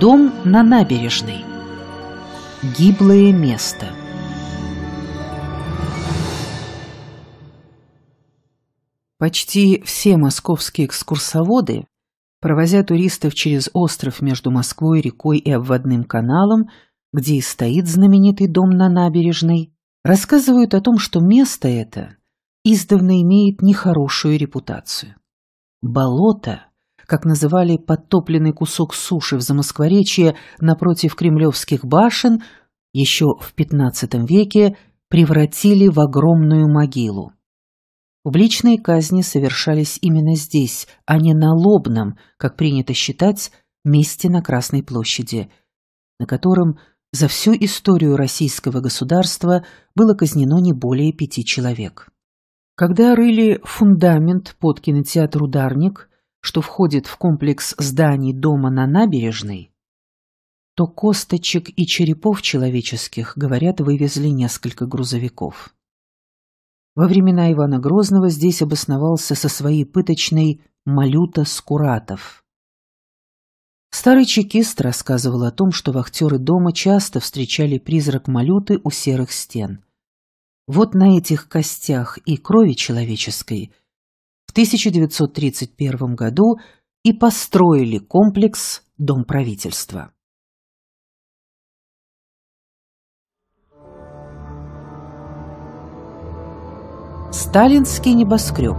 Дом на набережной. Гиблое место. Почти все московские экскурсоводы, провозя туристов через остров между Москвой, рекой и обводным каналом, где и стоит знаменитый дом на набережной, рассказывают о том, что место это издавна имеет нехорошую репутацию. Болото – как называли подтопленный кусок суши в Замоскворечье напротив кремлевских башен, еще в XV веке превратили в огромную могилу. Публичные казни совершались именно здесь, а не на Лобном, как принято считать, месте на Красной площади, на котором за всю историю российского государства было казнено не более пяти человек. Когда рыли фундамент под кинотеатр «Ударник», что входит в комплекс зданий дома на набережной, то косточек и черепов человеческих, говорят, вывезли несколько грузовиков. Во времена Ивана Грозного здесь обосновался со своей пыточной Малюта Скуратов. Старый чекист рассказывал о том, что вахтеры дома часто встречали призрак Малюты у серых стен. Вот на этих костях и крови человеческой – в 1931 году и построили комплекс Дом правительства. Сталинский небоскреб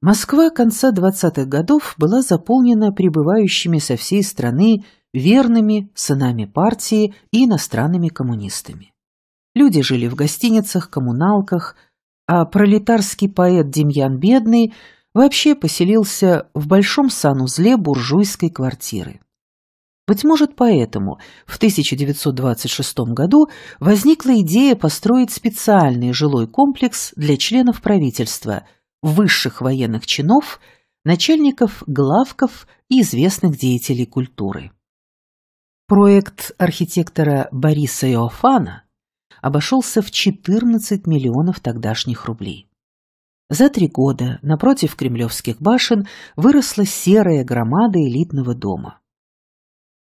Москва конца 20-х годов была заполнена прибывающими со всей страны верными сынами партии и иностранными коммунистами. Люди жили в гостиницах, коммуналках, а пролетарский поэт Демьян Бедный вообще поселился в большом санузле буржуйской квартиры. Быть может, поэтому в 1926 году возникла идея построить специальный жилой комплекс для членов правительства, высших военных чинов, начальников главков и известных деятелей культуры. Проект архитектора Бориса Иофана обошелся в 14 миллионов тогдашних рублей. За три года напротив кремлевских башен выросла серая громада элитного дома.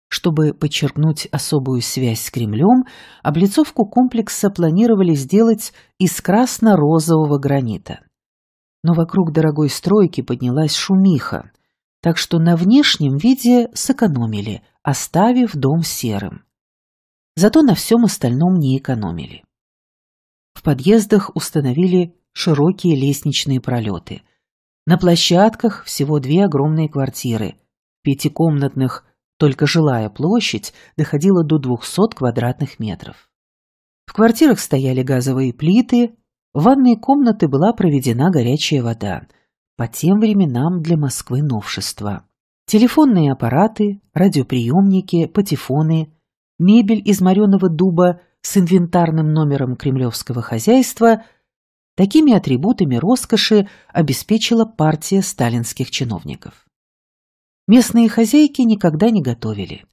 Чтобы подчеркнуть особую связь с Кремлем, облицовку комплекса планировали сделать из красно-розового гранита. Но вокруг дорогой стройки поднялась шумиха, так что на внешнем виде сэкономили, оставив дом серым зато на всем остальном не экономили. В подъездах установили широкие лестничные пролеты. На площадках всего две огромные квартиры. Пятикомнатных, только жилая площадь, доходила до 200 квадратных метров. В квартирах стояли газовые плиты, в ванной комнаты была проведена горячая вода. По тем временам для Москвы новшество. Телефонные аппараты, радиоприемники, патефоны, мебель из мореного дуба с инвентарным номером кремлевского хозяйства, такими атрибутами роскоши обеспечила партия сталинских чиновников. Местные хозяйки никогда не готовили.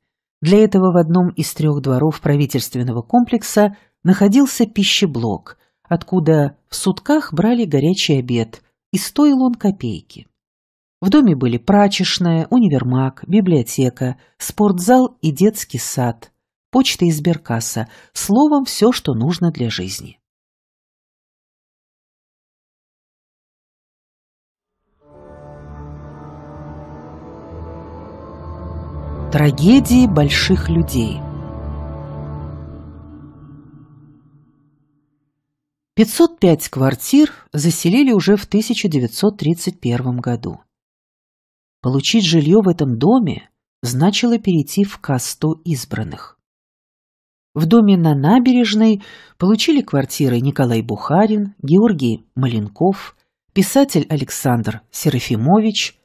Для этого в одном из трех дворов правительственного комплекса находился пищеблок, откуда в сутках брали горячий обед, и стоил он копейки. В доме были прачечная, универмаг, библиотека, спортзал и детский сад почта и сберкасса, словом, все, что нужно для жизни. Трагедии больших людей 505 квартир заселили уже в 1931 году. Получить жилье в этом доме значило перейти в касту избранных. В доме на набережной получили квартиры Николай Бухарин, Георгий Маленков, писатель Александр Серафимович.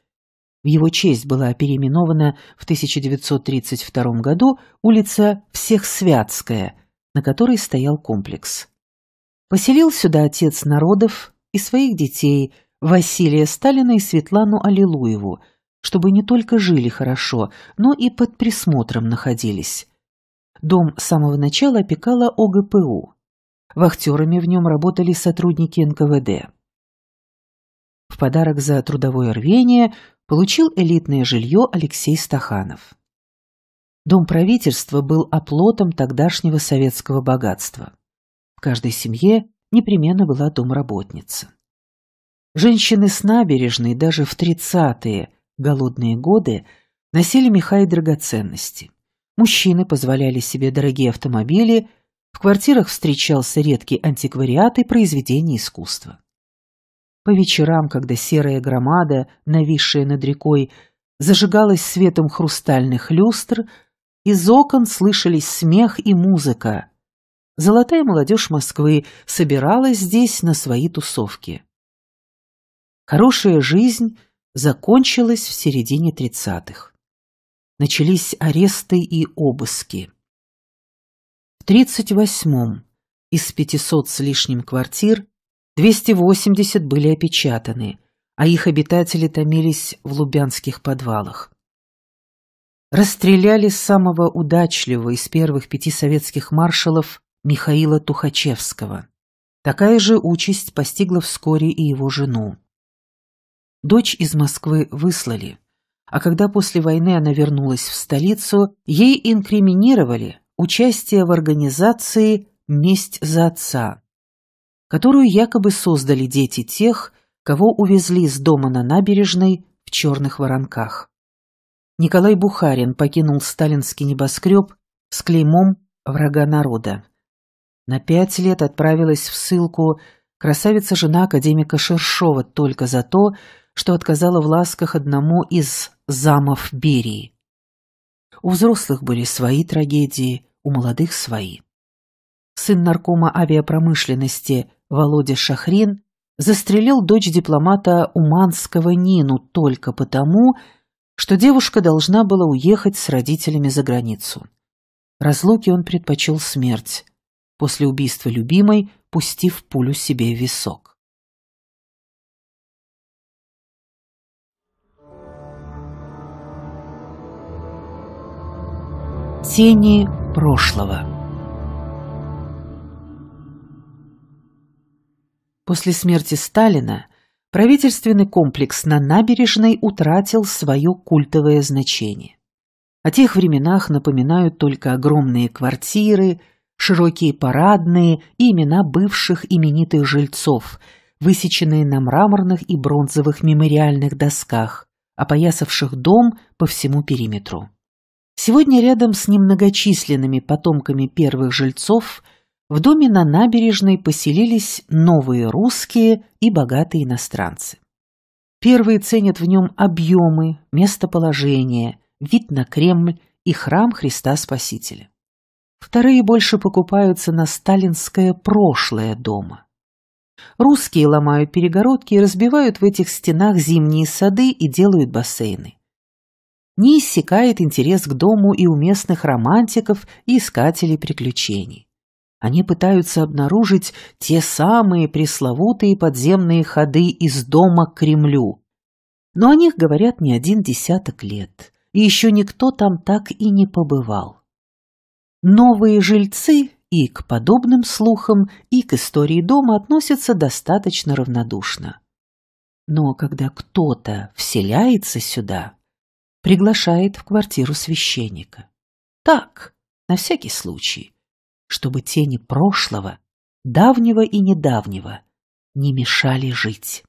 В его честь была переименована в 1932 году улица Всехсвятская, на которой стоял комплекс. Поселил сюда отец народов и своих детей Василия Сталина и Светлану Аллилуеву, чтобы не только жили хорошо, но и под присмотром находились. Дом с самого начала опекала ОГПУ. Вахтерами в нем работали сотрудники НКВД. В подарок за трудовое рвение получил элитное жилье Алексей Стаханов. Дом правительства был оплотом тогдашнего советского богатства. В каждой семье непременно была домработница. Женщины с набережной даже в 30-е, голодные годы, носили меха и драгоценности – Мужчины позволяли себе дорогие автомобили, в квартирах встречался редкий антиквариат и произведения искусства. По вечерам, когда серая громада, нависшая над рекой, зажигалась светом хрустальных люстр, из окон слышались смех и музыка. Золотая молодежь Москвы собиралась здесь на свои тусовки. Хорошая жизнь закончилась в середине тридцатых начались аресты и обыски. В 38-м из 500 с лишним квартир 280 были опечатаны, а их обитатели томились в лубянских подвалах. Расстреляли самого удачливого из первых пяти советских маршалов Михаила Тухачевского. Такая же участь постигла вскоре и его жену. Дочь из Москвы выслали. А когда после войны она вернулась в столицу, ей инкриминировали участие в организации «Месть за отца», которую якобы создали дети тех, кого увезли с дома на набережной в черных воронках. Николай Бухарин покинул сталинский небоскреб с клеймом «Врага народа». На пять лет отправилась в ссылку красавица-жена академика Шершова только за то, что отказала в ласках одному из замов Берии. У взрослых были свои трагедии, у молодых свои. Сын наркома авиапромышленности Володя Шахрин застрелил дочь дипломата Уманского Нину только потому, что девушка должна была уехать с родителями за границу. Разлуке он предпочел смерть, после убийства любимой, пустив пулю себе в висок. Тени прошлого. После смерти Сталина правительственный комплекс на набережной утратил свое культовое значение. О тех временах напоминают только огромные квартиры, широкие парадные и имена бывших именитых жильцов, высеченные на мраморных и бронзовых мемориальных досках, опоясавших дом по всему периметру. Сегодня рядом с немногочисленными потомками первых жильцов в доме на набережной поселились новые русские и богатые иностранцы. Первые ценят в нем объемы, местоположение, вид на Кремль и храм Христа Спасителя. Вторые больше покупаются на сталинское прошлое дома. Русские ломают перегородки и разбивают в этих стенах зимние сады и делают бассейны не иссякает интерес к дому и у местных романтиков и искателей приключений. Они пытаются обнаружить те самые пресловутые подземные ходы из дома к Кремлю. Но о них говорят не один десяток лет, и еще никто там так и не побывал. Новые жильцы и к подобным слухам, и к истории дома относятся достаточно равнодушно. Но когда кто-то вселяется сюда, приглашает в квартиру священника. Так, на всякий случай, чтобы тени прошлого, давнего и недавнего, не мешали жить.